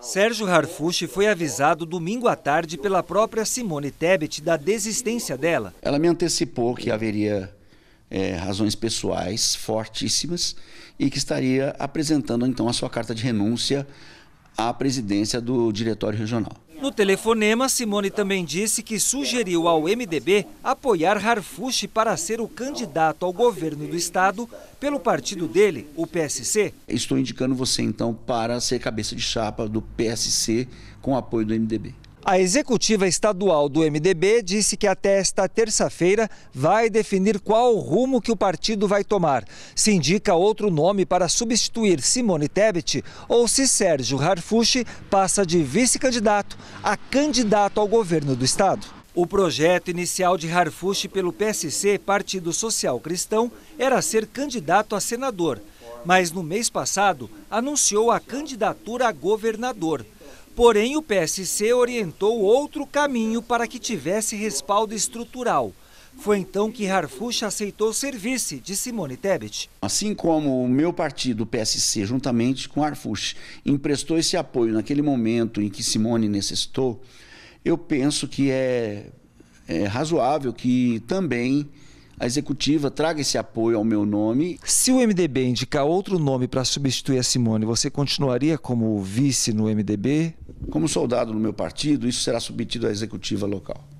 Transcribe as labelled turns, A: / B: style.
A: Sérgio Harfushi foi avisado domingo à tarde pela própria Simone Tebet da desistência dela.
B: Ela me antecipou que haveria é, razões pessoais fortíssimas e que estaria apresentando então a sua carta de renúncia à presidência do Diretório Regional.
A: No telefonema, Simone também disse que sugeriu ao MDB apoiar Harfushi para ser o candidato ao governo do estado
B: pelo partido dele, o PSC. Estou indicando você então para ser cabeça de chapa do PSC com apoio do MDB. A executiva estadual do MDB
A: disse que até esta terça-feira vai definir qual o rumo que o partido vai tomar. Se indica outro nome para substituir Simone Tebet ou se Sérgio Harfushi passa de vice-candidato a candidato ao governo do estado. O projeto inicial de Harfushi pelo PSC, Partido Social Cristão, era ser candidato a senador, mas no mês passado anunciou a candidatura a governador. Porém, o PSC orientou outro caminho para que tivesse respaldo
B: estrutural. Foi então que Harfuch aceitou o serviço de Simone Tebet. Assim como o meu partido, o PSC, juntamente com Harfuch, emprestou esse apoio naquele momento em que Simone necessitou, eu penso que é, é razoável que também a executiva traga esse apoio ao meu nome. Se o MDB indicar outro nome para
C: substituir a Simone, você continuaria como vice no MDB? Como soldado no meu partido, isso será submetido à executiva local.